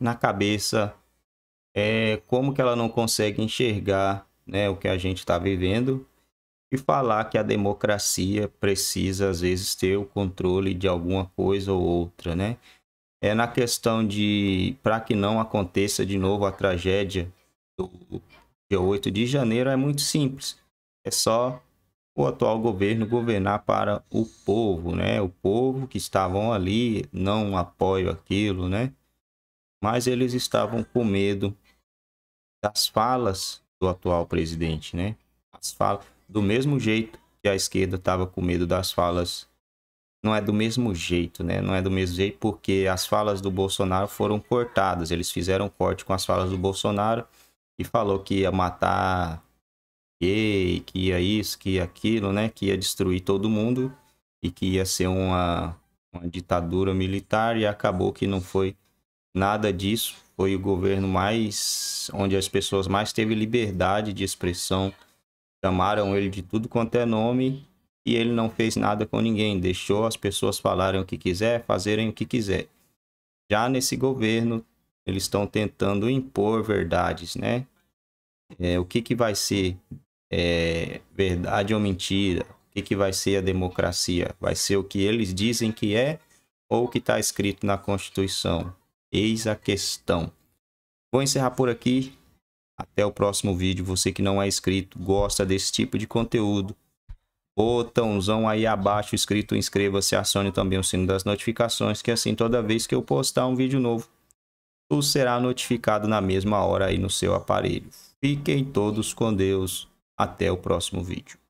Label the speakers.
Speaker 1: na cabeça é, como que ela não consegue enxergar né, o que a gente está vivendo e falar que a democracia precisa, às vezes, ter o controle de alguma coisa ou outra, né? É na questão de, para que não aconteça de novo a tragédia do dia 8 de janeiro, é muito simples. É só o atual governo governar para o povo, né? O povo que estavam ali, não apoia aquilo, né? mas eles estavam com medo das falas do atual presidente, né? As falas, do mesmo jeito que a esquerda estava com medo das falas, não é do mesmo jeito, né? Não é do mesmo jeito porque as falas do Bolsonaro foram cortadas, eles fizeram corte com as falas do Bolsonaro e falou que ia matar gay, que ia isso, que ia aquilo, né? Que ia destruir todo mundo e que ia ser uma, uma ditadura militar e acabou que não foi nada disso. Foi o governo mais onde as pessoas mais teve liberdade de expressão. Chamaram ele de tudo quanto é nome e ele não fez nada com ninguém, deixou as pessoas falarem o que quiser, fazerem o que quiser. Já nesse governo, eles estão tentando impor verdades, né? É, o que, que vai ser é, verdade ou mentira? O que, que vai ser a democracia? Vai ser o que eles dizem que é ou o que está escrito na Constituição? Eis a questão. Vou encerrar por aqui. Até o próximo vídeo. Você que não é inscrito, gosta desse tipo de conteúdo, botãozão aí abaixo escrito inscreva-se, acione também o sino das notificações, que assim toda vez que eu postar um vídeo novo, tu será notificado na mesma hora aí no seu aparelho. Fiquem todos com Deus. Até o próximo vídeo.